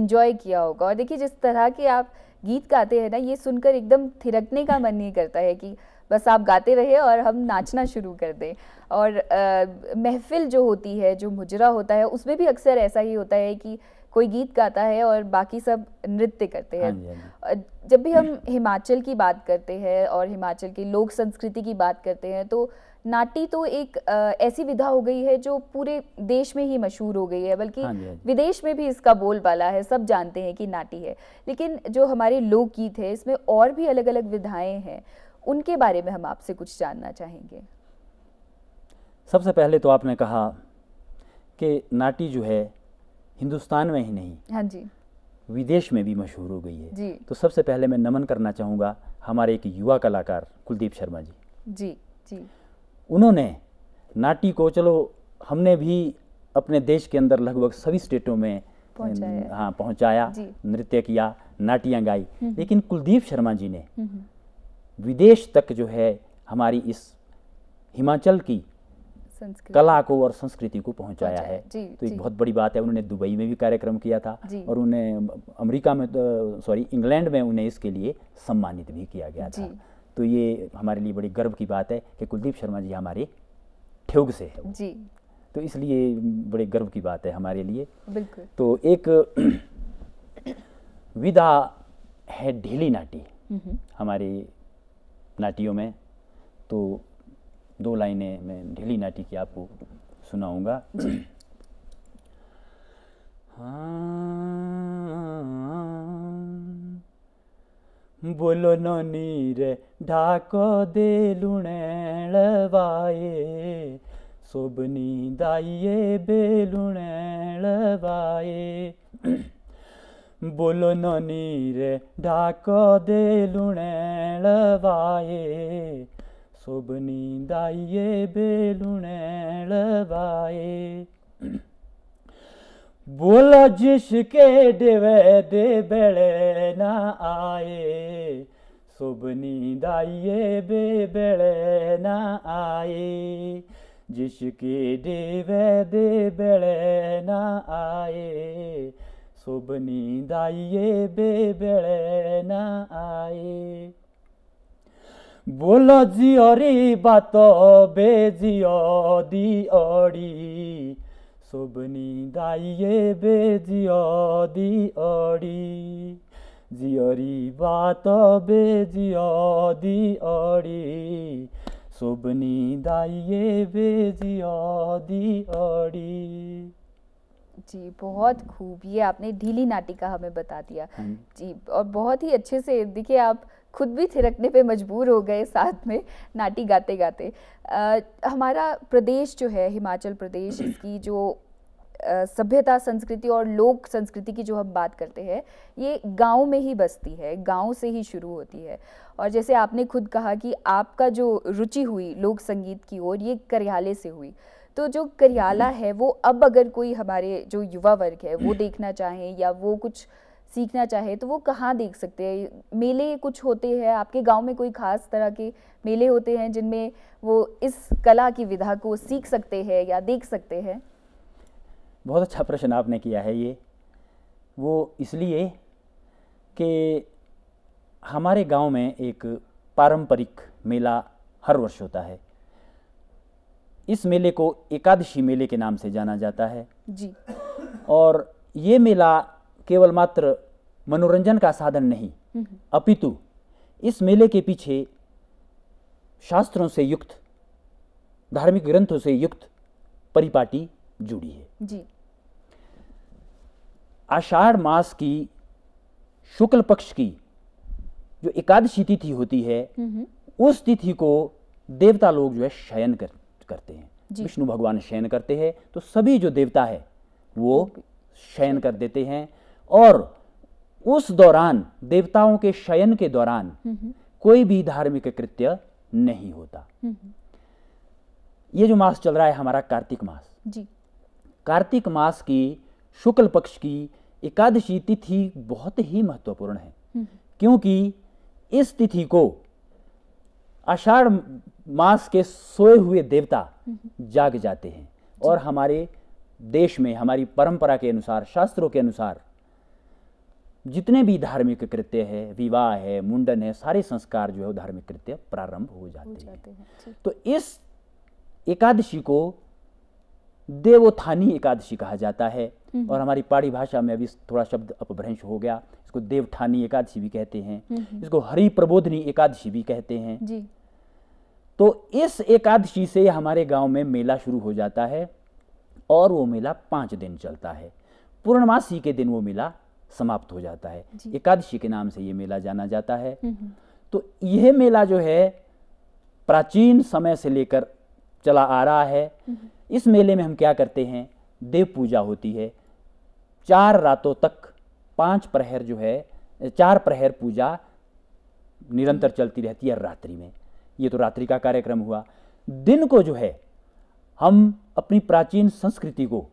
इन्जॉय किया होगा और देखिए जिस तरह के आप गीत गाते हैं ना ये सुनकर एकदम थिरकने का मन नहीं करता है कि बस आप गाते रहे और हम नाचना शुरू कर दें और महफिल जो होती है जो मुजरा होता है उसमें भी अक्सर ऐसा ही होता है कि कोई गीत गाता है और बाकी सब नृत्य करते हैं हाँ हाँ जब भी हम हिमाचल की बात करते हैं और हिमाचल की लोक संस्कृति की बात करते हैं तो नाटी तो एक ऐसी विधा हो गई है जो पूरे देश में ही मशहूर हो गई है बल्कि हाँ विदेश में भी इसका बोलबाला है सब जानते हैं कि नाटी है लेकिन जो हमारे लोकगीत है इसमें और भी अलग अलग विधाएं हैं उनके बारे में हम आपसे कुछ जानना चाहेंगे सबसे पहले तो आपने कहा कि नाटी जो है हिंदुस्तान में ही नहीं हाँ जी विदेश में भी मशहूर हो गई है जी तो सबसे पहले मैं नमन करना चाहूँगा हमारे एक युवा कलाकार कुलदीप शर्मा जी जी जी उन्होंने नाटी को चलो हमने भी अपने देश के अंदर लगभग सभी स्टेटों में पहुंचाया। हाँ पहुंचाया नृत्य किया नाटियाँ गाई हम्म। लेकिन कुलदीप शर्मा जी ने हम्म, हम्म। विदेश तक जो है हमारी इस हिमाचल की कला को और संस्कृति को पहुंचाया है जी, तो एक बहुत बड़ी बात है उन्होंने दुबई में भी कार्यक्रम किया था और उन्हें अमेरिका में तो, सॉरी इंग्लैंड में उन्हें इसके लिए सम्मानित भी किया गया था तो ये हमारे लिए बड़ी गर्व की बात है कि कुलदीप शर्मा जी हमारे ठेग से है जी तो इसलिए बड़े गर्व की बात है हमारे लिए बिल्कुल तो एक विदा है ढीली नाटी हम्म। हमारे नाटियों में तो दो लाइनें मैं ढीली नाटी की आपको सुनाऊंगा हाँ, बोलो नो नीर ढाको दे लुणवाए वाए सोबनी दाइए बेलुणेल बोलो नीरे ढाको दे लुणवाए वाए सोबनी दाइए बेलुणैण बोलो जिसके देवे दे बेड़े ना आए सोबनी दाइए बे बेड़े ना आए जिसके देवे दे बेड़े ना आए ಶುಭ ನೀಂದಾಯಿಯೇ ಬೇಬೆಳೆ ಆಯೆ बोल झियरी बात बे झिय दिअडी सोबनी दाइए बे झिय दिअडी झियरी बात बे झिय दिअडी सोबनी दाइए बे झिय दिअडी जी बहुत खूब ये आपने ढीली नाटिका हमें बता दिया हाँ जी और बहुत ही अच्छे से देखिए आप खुद भी थिरकने पे मजबूर हो गए साथ में नाटी गाते गाते आ, हमारा प्रदेश जो है हिमाचल प्रदेश इसकी जो सभ्यता संस्कृति और लोक संस्कृति की जो हम बात करते हैं ये गांव में ही बसती है गांव से ही शुरू होती है और जैसे आपने खुद कहा कि आपका जो रुचि हुई लोक संगीत की ओर ये करियाले से हुई तो जो करियाला हम्म। है वो अब अगर कोई हमारे जो युवा वर्ग है वो हम्म। देखना चाहे या वो कुछ सीखना चाहे तो वो कहाँ देख सकते हैं मेले कुछ होते हैं आपके गांव में कोई खास तरह के मेले होते हैं जिनमें वो इस कला की विधा को सीख सकते हैं या देख सकते हैं बहुत अच्छा प्रश्न आपने किया है ये वो इसलिए कि हमारे गांव में एक पारंपरिक मेला हर वर्ष होता है इस मेले को एकादशी मेले के नाम से जाना जाता है जी और ये मेला केवल मात्र मनोरंजन का साधन नहीं हम्म। अपितु इस मेले के पीछे शास्त्रों से युक्त धार्मिक ग्रंथों से युक्त परिपाटी जुड़ी है जी आषाढ़ मास की शुक्ल पक्ष की जो एकादशी तिथि होती है हम्म। उस तिथि को देवता लोग जो है शयन करते करते हैं विष्णु भगवान शयन करते हैं तो सभी जो देवता है वो शयन कर देते हैं और उस दौरान देवताओं के शयन के दौरान हम्म, हम्म। कोई भी धार्मिक कृत्य नहीं होता हम्म, ये जो मास चल रहा है हमारा कार्तिक मास जी कार्तिक मास की शुक्ल पक्ष की एकादशी तिथि बहुत ही महत्वपूर्ण है क्योंकि इस तिथि को आषाढ़ मांस के सोए हुए देवता हम्म हम्म। जाग जाते हैं और हमारे देश में हमारी परंपरा के अनुसार शास्त्रों के अनुसार जितने भी धार्मिक कृत्य है विवाह है मुंडन है सारे संस्कार जो है धार्मिक कृत्य प्रारंभ हो जाते, जाते हैं है। तो इस एकादशी को देवोत्थानी एकादशी कहा जाता है हम्म और हमारी पहाड़ी भाषा में अभी थोड़ा शब्द अपभ्रंश हो गया इसको देवठानी एकादशी भी कहते हैं इसको हरि प्रबोधनी एकादशी भी कहते हैं जी। तो इस एकादशी से हमारे गांव में मेला शुरू हो जाता है और वो मेला पाँच दिन चलता है पूर्णमासी के दिन वो मेला समाप्त हो जाता है एकादशी के नाम से ये मेला जाना जाता है हम्म, हम्म। तो यह मेला जो है प्राचीन समय से लेकर चला आ रहा है हम्म, इस मेले में हम क्या करते हैं देव पूजा होती है चार रातों तक पांच प्रहर जो है चार प्रहर पूजा निरंतर चलती रहती है रात्रि में ये तो रात्रि का कार्यक्रम हुआ दिन को जो है हम अपनी प्राचीन संस्कृति को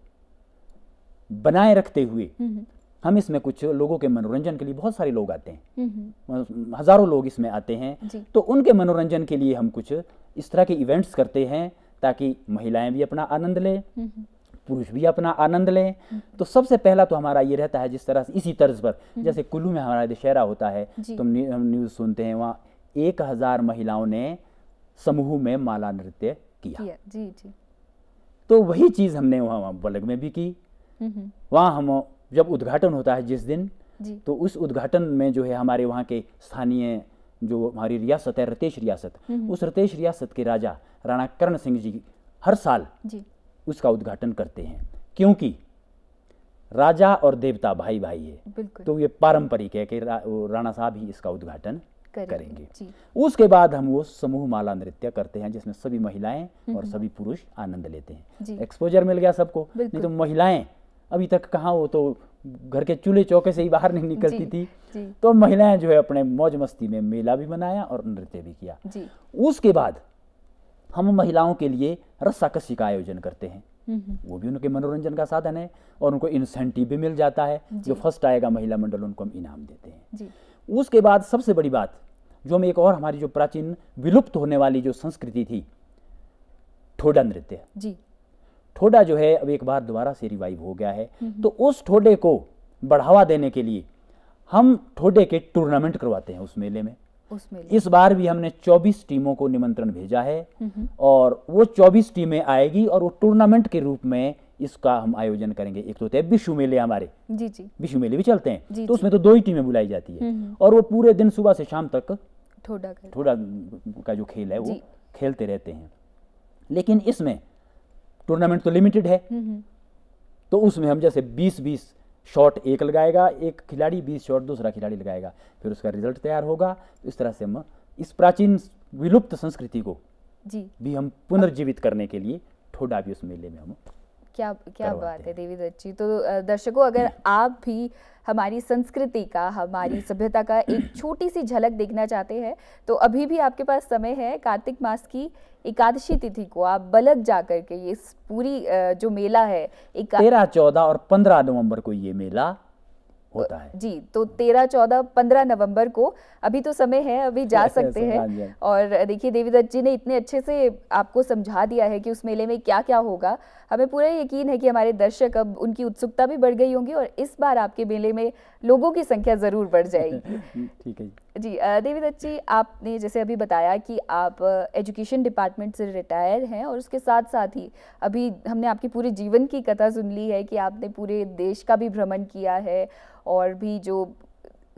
बनाए रखते हुए हम्म, हम्म। हम इसमें कुछ लोगों के मनोरंजन के लिए बहुत सारे लोग आते हैं हम्म, हजारों लोग इसमें आते हैं तो उनके मनोरंजन के लिए हम कुछ इस तरह के इवेंट्स करते हैं ताकि महिलाएं भी अपना आनंद लें पुरुष भी अपना आनंद लें तो सबसे पहला तो हमारा ये रहता है जिस तरह इसी तर्ज पर जैसे कुल्लू में हमारा दशहरा होता है तो हम न्यूज़ सुनते हैं वहाँ एक हजार महिलाओं ने समूह में माला नृत्य किया जी जी तो वही चीज हमने वहाँ बलग में भी की हम्म, हम्म। वहाँ हम जब उद्घाटन होता है जिस दिन तो उस उद्घाटन में जो है हमारे वहाँ के स्थानीय जो हमारी रियासत है रतेश रियासत हम्म, उस रतेश रियासत के राजा राणा कर्ण सिंह जी हर साल जी। उसका उद्घाटन करते हैं क्योंकि राजा और देवता भाई भाई है तो ये पारंपरिक है कि रा, राणा साहब ही इसका उद्घाटन करेंगे उसके बाद हम वो समूह माला नृत्य करते हैं जिसमें सभी महिलाएं और हम्म। सभी पुरुष आनंद लेते हैं एक्सपोजर मिल गया सबको नहीं तो महिलाएं अभी तक कहाँ वो तो घर के चूल्हे चौके से ही बाहर नहीं निकलती थी तो महिलाएं जो है अपने मौज मस्ती में मेला भी मनाया और नृत्य भी किया उसके बाद हम महिलाओं के लिए रस्साकसी का आयोजन करते हैं हम्म, हम्म। वो भी उनके मनोरंजन का साधन है और उनको इंसेंटिव भी मिल जाता है जो फर्स्ट आएगा महिला मंडल उनको हम इनाम देते हैं उसके बाद सबसे बड़ी बात जो हमें एक और हमारी जो प्राचीन विलुप्त होने वाली जो संस्कृति थी ठोडा नृत्य जी ठोडा जो है अब एक बार दोबारा से रिवाइव हो गया है हम्म, हम्म। तो उस ठोडे को बढ़ावा देने के लिए हम ठोडे के टूर्नामेंट करवाते हैं उस मेले में उस मेले इस बार भी हमने 24 टीमों को निमंत्रण भेजा है हम्म, और वो 24 टीमें आएगी और वो टूर्नामेंट के रूप में इसका हम आयोजन करेंगे एक तो होते हैं विश्व मेले हमारे जी जी विश्व मेले भी चलते हैं तो उसमें तो दो ही टीमें बुलाई जाती है हम्म, हम्म। और वो पूरे दिन सुबह से शाम तक थोड़ा थोड़ा का जो खेल है वो खेलते रहते हैं लेकिन इसमें टूर्नामेंट तो लिमिटेड है हम्म, तो उसमें हम जैसे बीस बीस शॉट एक लगाएगा एक खिलाड़ी बीस शॉट दूसरा खिलाड़ी लगाएगा फिर उसका रिजल्ट तैयार होगा तो इस तरह से हम इस प्राचीन विलुप्त संस्कृति को जी भी हम पुनर्जीवित करने के लिए ठोडा भी उस मेले में हम क्या क्या बात है देवी दत्त जी तो दर्शकों अगर आप भी हमारी संस्कृति का हमारी सभ्यता का एक छोटी सी झलक देखना चाहते हैं तो अभी भी आपके पास समय है कार्तिक मास की एकादशी तिथि को आप बलक जा करके ये पूरी जो मेला है तेरह चौदह और पंद्रह नवंबर को ये मेला होता तो है जी तो तेरह चौदह पंद्रह नवंबर को अभी तो समय है अभी जा सकते हैं हाँ हाँ और देखिए देवीदत्त जी ने इतने अच्छे से आपको समझा दिया है कि उस मेले में क्या क्या होगा हमें पूरा यकीन है कि हमारे दर्शक अब उनकी उत्सुकता भी बढ़ गई होंगी और इस बार आपके मेले में लोगों की संख्या ज़रूर बढ़ जाएगी ठीक है जी देवी दत्त जी आपने जैसे अभी बताया कि आप एजुकेशन डिपार्टमेंट से रिटायर हैं और उसके साथ साथ ही अभी हमने आपकी पूरे जीवन की कथा सुन ली है कि आपने पूरे देश का भी भ्रमण किया है और भी जो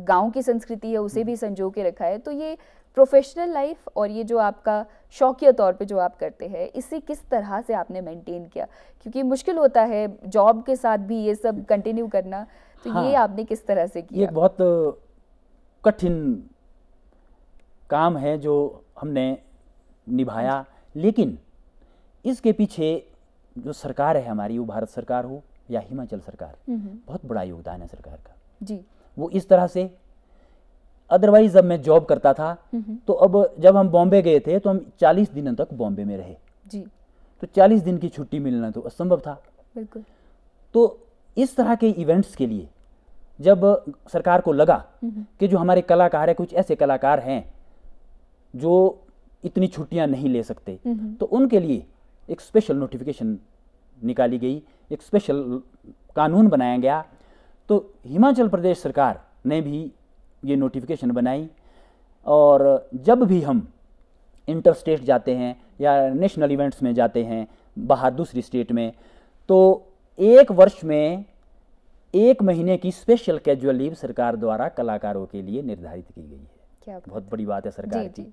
गांव की संस्कृति है उसे भी हम्म। संजो के रखा है तो ये प्रोफेशनल लाइफ और ये जो आपका शौकिया तौर पे जो आप करते हैं इसे किस तरह से आपने मेंटेन किया क्योंकि मुश्किल होता है जॉब के साथ भी ये सब कंटिन्यू हम्म। करना तो हाँ, ये आपने किस तरह से किया ये बहुत कठिन काम है जो हमने निभाया लेकिन इसके पीछे जो सरकार है हमारी वो भारत सरकार हो या हिमाचल सरकार बहुत बड़ा योगदान है सरकार का जी वो इस तरह से अदरवाइज जब मैं जॉब करता था तो अब जब हम बॉम्बे गए थे तो हम 40 दिनों तक बॉम्बे में रहे जी तो 40 दिन की छुट्टी मिलना तो असंभव था बिल्कुल तो इस तरह के इवेंट्स के लिए जब सरकार को लगा हम्म। कि जो हमारे कलाकार है कुछ ऐसे कलाकार हैं जो इतनी छुट्टियां नहीं ले सकते हम्म। तो उनके लिए एक स्पेशल नोटिफिकेशन निकाली गई एक स्पेशल कानून बनाया गया तो हिमाचल प्रदेश सरकार ने भी ये नोटिफिकेशन बनाई और जब भी हम इंटर स्टेट जाते हैं या नेशनल इवेंट्स में जाते हैं बाहर दूसरी स्टेट में तो एक वर्ष में एक महीने की स्पेशल कैजुअल लीव सरकार द्वारा कलाकारों के लिए निर्धारित की गई है क्या बहुत बड़ी बात है सरकार जी, की जी।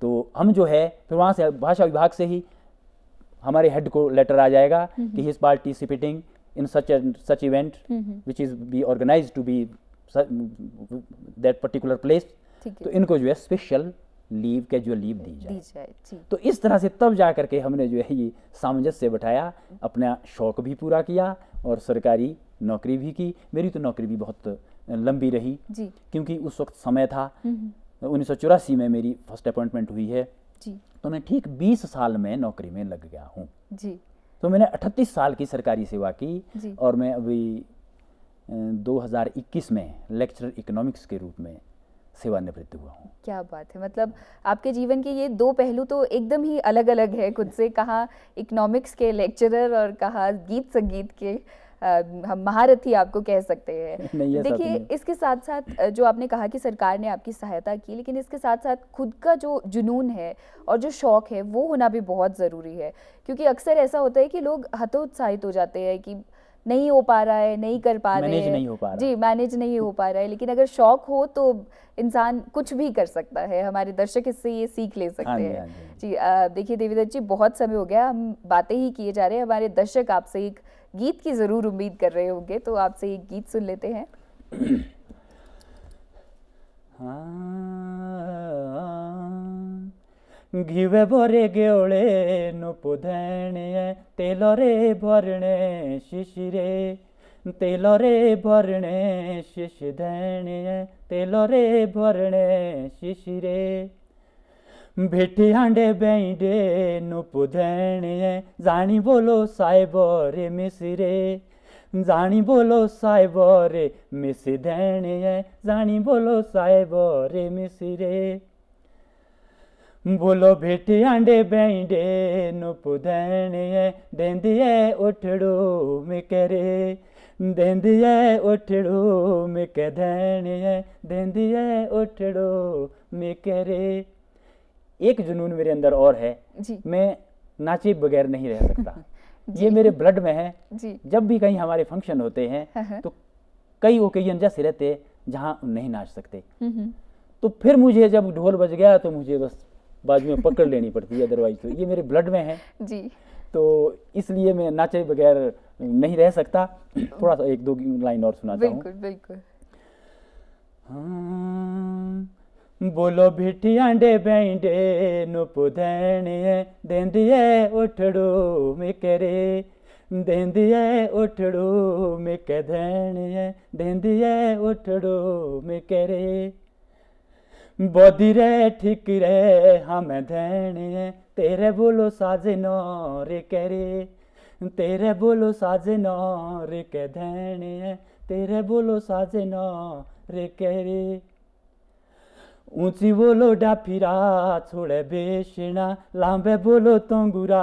तो हम जो है फिर वहाँ से भाषा विभाग से ही हमारे हेड को लेटर आ जाएगा हम्म, हम्म। कि his participating in such such event which is be organise to be that particular place तो इनको जो है स्पेशल लीव कैजुअल लीव दी जाए, दी जाए तो इस तरह से तब जा करके हमने जो है ये सामंजस्य बैठाया अपना शौक भी पूरा किया और सरकारी नौकरी भी की मेरी तो नौकरी भी बहुत लंबी रही क्योंकि उस वक्त समय था हम्म, हम्म। उन्नीस में मेरी फर्स्ट अपॉइंटमेंट हुई है जी तो मैं ठीक 20 साल में नौकरी में लग गया हूँ तो मैंने 38 साल की सरकारी सेवा की और मैं अभी 2021 में लेक्चरर इकोनॉमिक्स के रूप में सेवानिवृत्त हुआ हूँ क्या बात है मतलब आपके जीवन के ये दो पहलू तो एकदम ही अलग अलग है खुद से कहा इकोनॉमिक्स के लेक्चरर और कहा गीत संगीत के हम महारथी आपको कह सकते हैं तो देखिए इसके साथ साथ जो आपने कहा कि सरकार ने आपकी सहायता की लेकिन इसके साथ साथ खुद का जो जुनून है और जो शौक है वो होना भी बहुत ज़रूरी है क्योंकि अक्सर ऐसा होता है कि लोग हतोत्साहित हो जाते हैं कि नहीं हो पा रहा है नहीं कर पा रहे हैं जी मैनेज नहीं हो पा रहा है लेकिन अगर शौक हो तो इंसान कुछ भी कर सकता है हमारे दर्शक इससे ये सीख ले सकते हाँ हैं हाँ जी हाँ देखिए देवीदत्त जी बहुत समय हो गया हम बातें ही किए जा रहे हैं हमारे दर्शक आपसे एक गीत की ज़रूर उम्मीद कर रहे होंगे तो आपसे एक गीत सुन लेते हैं हाँ, घिवे भरे नुप नुपु धणे रे भरणे शिशिरे रे भरणे शिश धणे रे भरणे शिशिरे भेटी हांडे बेंडे नुपुधेणे जाणी बोलो साहेब रे मिसरे जाणी बोलो साहेब रे मिस देणे जाणी बोलो साहेब रे मिसरे बोलो भेटी हांडे बेंडे नुपुधेणे देंदिए उठड़ो मिकरे देंदिए उठड़ो मिक धैणे देंदिए उठड़ो मिकरे एक जुनून मेरे अंदर और है जी। मैं नाचे बगैर नहीं रह सकता ये मेरे ब्लड में है जी। जब भी कहीं हमारे फंक्शन होते हैं हाँ, हाँ। तो कई ओकेजन जैसे रहते जहाँ नहीं नाच सकते हम्म, हम्म। तो फिर मुझे जब ढोल बज गया तो मुझे बस बाजू में पकड़ लेनी पड़ती है अदरवाइज तो ये मेरे ब्लड में है जी तो इसलिए मैं नाचे बगैर नहीं रह सकता थोड़ा सा एक दो लाइन और सुना बिल्कुल बिल्कुल हाँ। बोलो भिठियांडे बैंडे नुपुधैणिए देंदिए उठड़ू मिकरे देंदिए उठड़ू मिके धैणिए देंदिए उठड़ू मिकरे बोधी रे ठीक रे हम धैणिए तेरे बोलो साजनो रे करे तेरे बोलो साजनो रे के धैणिए तेरे बोलो साजनो रे करे उची बोलो डाफिरा छोड़े बेशना लांबे बोलो तङ्गुरा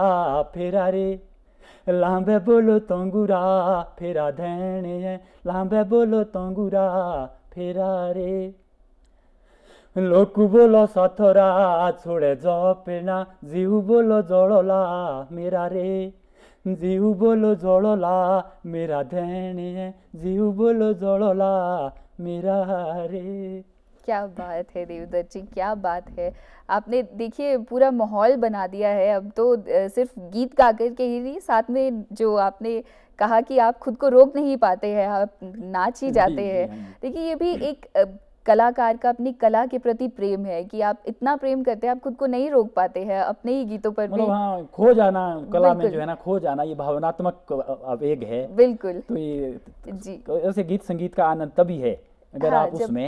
फेरा रे लांबे बोलो तङ्गुरा फेरा धेने है बोलो तङ्गुरा फेरा रे लोकु बोलो सथरा छोड़े जपेना जिउ बोलो जड़ोला मेरा रे जिउ बोलो जड़ोला मेरा धेने है बोलो जड़ोला मेरा रे क्या बात है देवदत्त जी क्या बात है आपने देखिए पूरा माहौल बना दिया है अब तो सिर्फ गीत गाकर के ही नहीं साथ में जो आपने कहा कि आप खुद को रोक नहीं पाते हैं आप नाच ही जाते हैं हाँ देखिए ये भी एक कलाकार का अपनी कला के प्रति प्रेम है कि आप इतना प्रेम करते हैं आप खुद को नहीं रोक पाते हैं अपने ही गीतों पर मतलब भी हाँ, खो जाना कला में जो है ना खो जाना ये भावनात्मक आवेग है बिल्कुल तो ये जी तो गीत संगीत का आनंद तभी है अगर हाँ, आप उसमें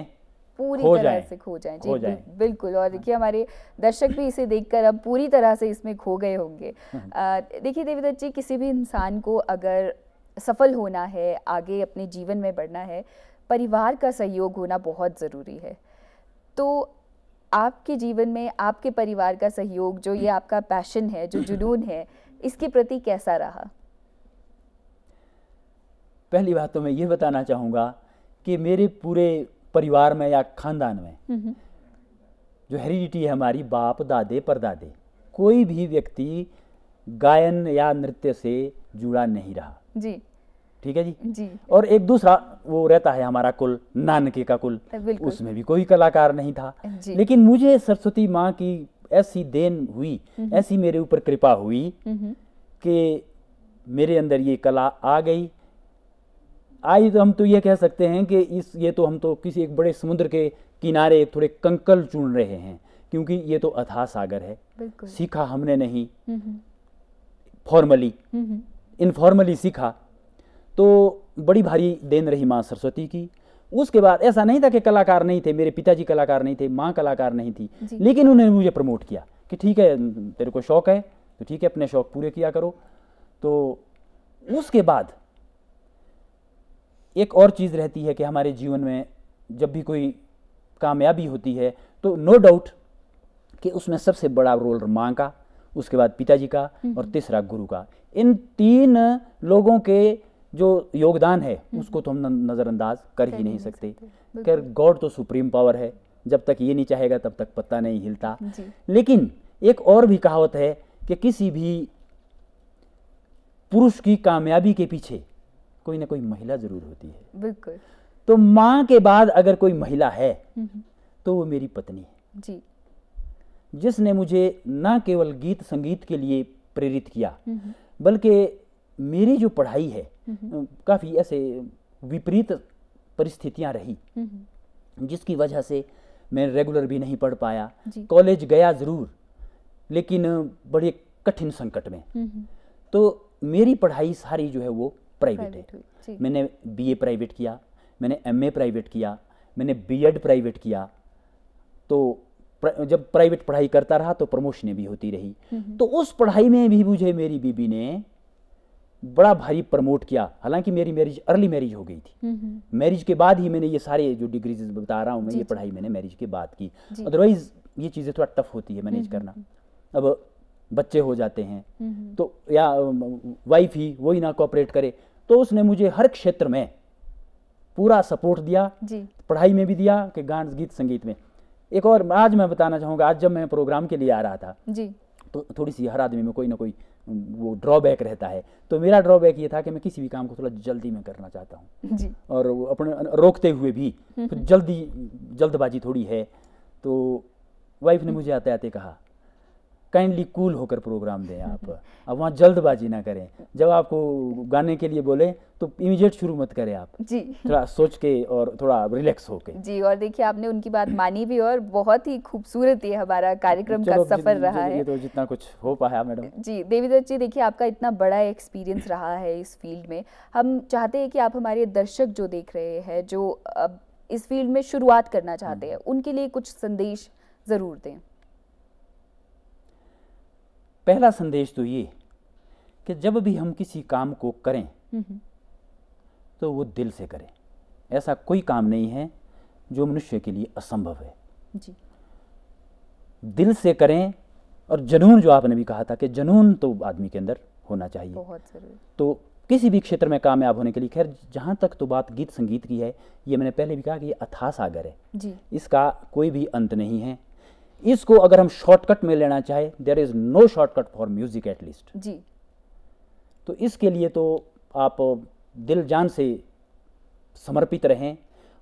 पूरी तरह से खो जाएं जी बिल्कुल और देखिए हमारे दर्शक भी इसे देखकर अब पूरी तरह से इसमें खो गए होंगे देखिए देवीदत्त जी किसी भी इंसान को अगर सफल होना है आगे अपने जीवन में बढ़ना है परिवार का सहयोग होना बहुत ज़रूरी है तो आपके जीवन में आपके परिवार का सहयोग जो ये आपका पैशन है जो जुनून है इसके प्रति कैसा रहा पहली बात तो मैं ये बताना चाहूँगा कि मेरे पूरे परिवार में या खानदान में जो हेरिडिटी है हमारी बाप दादे परदादे कोई भी व्यक्ति गायन या नृत्य से जुड़ा नहीं रहा जी ठीक है जी जी और एक दूसरा वो रहता है हमारा कुल नानके का कुल उसमें भी कोई कलाकार नहीं था लेकिन मुझे सरस्वती माँ की ऐसी देन हुई ऐसी मेरे ऊपर कृपा हुई कि मेरे अंदर ये कला आ गई आज तो हम तो ये कह सकते हैं कि इस ये तो हम तो किसी एक बड़े समुद्र के किनारे थोड़े कंकल चुन रहे हैं क्योंकि ये तो अथाह सागर है सीखा हमने नहीं फॉर्मली हम्म, इनफॉर्मली हम्म। हम्म, सीखा तो बड़ी भारी देन रही माँ सरस्वती की उसके बाद ऐसा नहीं था कि कलाकार नहीं थे मेरे पिताजी कलाकार नहीं थे माँ कलाकार नहीं थी लेकिन उन्होंने मुझे प्रमोट किया कि ठीक है तेरे को शौक है तो ठीक है अपने शौक पूरे किया करो तो उसके बाद एक और चीज़ रहती है कि हमारे जीवन में जब भी कोई कामयाबी होती है तो नो डाउट कि उसमें सबसे बड़ा रोल माँ का उसके बाद पिताजी का हम्म। और तीसरा गुरु का इन तीन लोगों के जो योगदान है हम्म। उसको तो हम नज़रअंदाज कर ही नहीं सकते खैर गॉड तो सुप्रीम पावर है जब तक ये नहीं चाहेगा तब तक पत्ता नहीं हिलता लेकिन एक और भी कहावत है कि किसी भी पुरुष की कामयाबी के पीछे कोई ना कोई महिला जरूर होती है बिल्कुल तो माँ के बाद अगर कोई महिला है हम्म, हम्म। तो वो मेरी पत्नी है जी जिसने मुझे न केवल गीत संगीत के लिए प्रेरित किया हम्म, बल्कि मेरी जो पढ़ाई है काफ़ी ऐसे विपरीत परिस्थितियां रही जिसकी वजह से मैं रेगुलर भी नहीं पढ़ पाया कॉलेज गया ज़रूर लेकिन बड़े कठिन संकट में तो मेरी पढ़ाई सारी जो है वो प्राइवेट है मैंने बी ए प्राइवेट किया मैंने एम ए प्राइवेट किया मैंने बी एड प्राइवेट किया तो प्र, जब प्राइवेट पढ़ाई करता रहा तो प्रमोशनें भी होती रही तो उस पढ़ाई में भी मुझे मेरी बीबी ने बड़ा भारी प्रमोट किया हालांकि मेरी मैरिज अर्ली मैरिज हो गई थी मैरिज के बाद ही मैंने ये सारे जो डिग्रीज बता रहा हूँ मैं ये पढ़ाई मैंने मैरिज के बाद की अदरवाइज ये चीज़ें थोड़ा टफ होती है मैनेज करना अब बच्चे हो जाते हैं तो या वाइफ ही वही ना कॉपरेट करे तो उसने मुझे हर क्षेत्र में पूरा सपोर्ट दिया जी पढ़ाई में भी दिया कि गान गीत संगीत में एक और आज मैं बताना चाहूँगा आज जब मैं प्रोग्राम के लिए आ रहा था जी तो थोड़ी सी हर आदमी में कोई ना कोई वो ड्रॉबैक रहता है तो मेरा ड्रॉबैक ये था कि मैं किसी भी काम को थोड़ा जल्दी में करना चाहता हूँ और अपने रोकते हुए भी हम्म, हम्म। जल्दी जल्दबाजी थोड़ी है तो वाइफ ने मुझे आते आते कहा काइंडली कूल होकर प्रोग्राम दें आप हम्म, हम्म। अब वहाँ जल्दबाजी ना करें जब आपको गाने के लिए बोले तो इमीडिएट शुरू मत करें आप जी थोड़ा सोच के और थोड़ा रिलैक्स होके जी और देखिए आपने उनकी बात मानी भी और बहुत ही खूबसूरत ये हमारा कार्यक्रम का सफर रहा है तो जितना कुछ हो पाया मैडम जी देवीदत्त जी देखिए आपका इतना बड़ा एक्सपीरियंस रहा है इस फील्ड में हम चाहते हैं कि आप हमारे दर्शक जो देख रहे हैं जो अब इस फील्ड में शुरुआत करना चाहते हम्म। हैं उनके लिए कुछ संदेश ज़रूर दें पहला संदेश तो ये कि जब भी हम किसी काम को करें तो वो दिल से करें ऐसा कोई काम नहीं है जो मनुष्य के लिए असंभव है जी दिल से करें और जनून जो आपने भी कहा था कि जनून तो आदमी के अंदर होना चाहिए बहुत तो किसी भी क्षेत्र में कामयाब होने के लिए खैर जहां तक तो बात गीत संगीत की है ये मैंने पहले भी कहा कि ये अथा सागर है जी इसका कोई भी अंत नहीं है इसको अगर हम शॉर्टकट में लेना चाहे there is no shortcut for music at least जी तो इसके लिए तो आप दिल जान से समर्पित रहें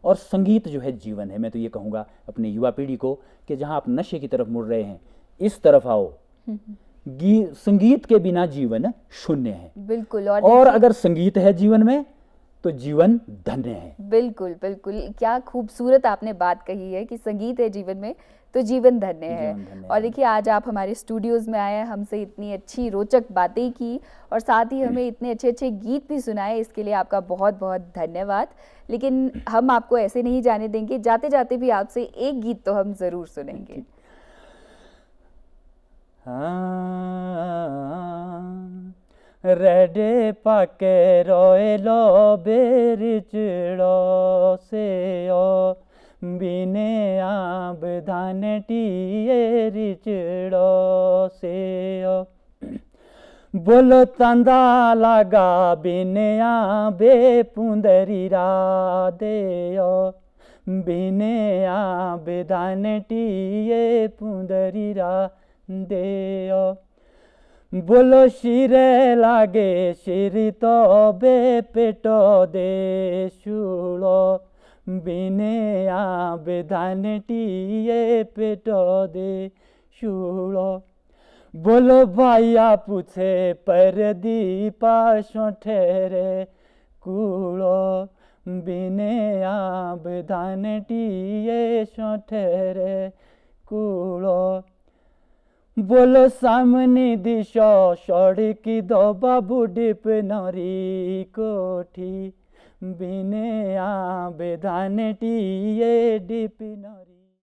और संगीत जो है जीवन है मैं तो ये कहूँगा अपने युवा पीढ़ी को कि जहाँ आप नशे की तरफ मुड़ रहे हैं इस तरफ आओ हम्म, हम्म। संगीत के बिना जीवन शून्य है बिल्कुल और, और अगर संगीत है जीवन में तो जीवन धन्य है बिल्कुल बिल्कुल क्या खूबसूरत आपने बात कही है कि संगीत है जीवन में तो जीवन धन्य है है और देखिए आज आप हमारे स्टूडियोज में आए हमसे इतनी अच्छी रोचक बातें की और साथ ही हमें इतने अच्छे अच्छे गीत भी सुनाए इसके लिए आपका बहुत बहुत धन्यवाद लेकिन हम आपको ऐसे नहीं जाने देंगे जाते जाते भी आपसे एक गीत तो हम ज़रूर सुनेंगे हाँ রেডে পাকে রয়েল বের চিড় সে বিনে আব ধানটিয়ের চিড় সে बोल तंदा लगा बिनया बे पुंदरी रा दे बिनया बेदान टीए पुंदरी रा दे বলো শিরে লাগে শিরি তবে পেট দে শুল বিনে আবেদানটিয়ে পেট দে শুল বলো ভাইয়া পুছে পর দীপা ঠেরে কুল বিনে আবেদানটিয়ে ঠেরে কুল বলো সামনে দিশ সড়কি দবাবু ডিপ নরি কোঠি বিনে আবেদানটি ডিপ নরি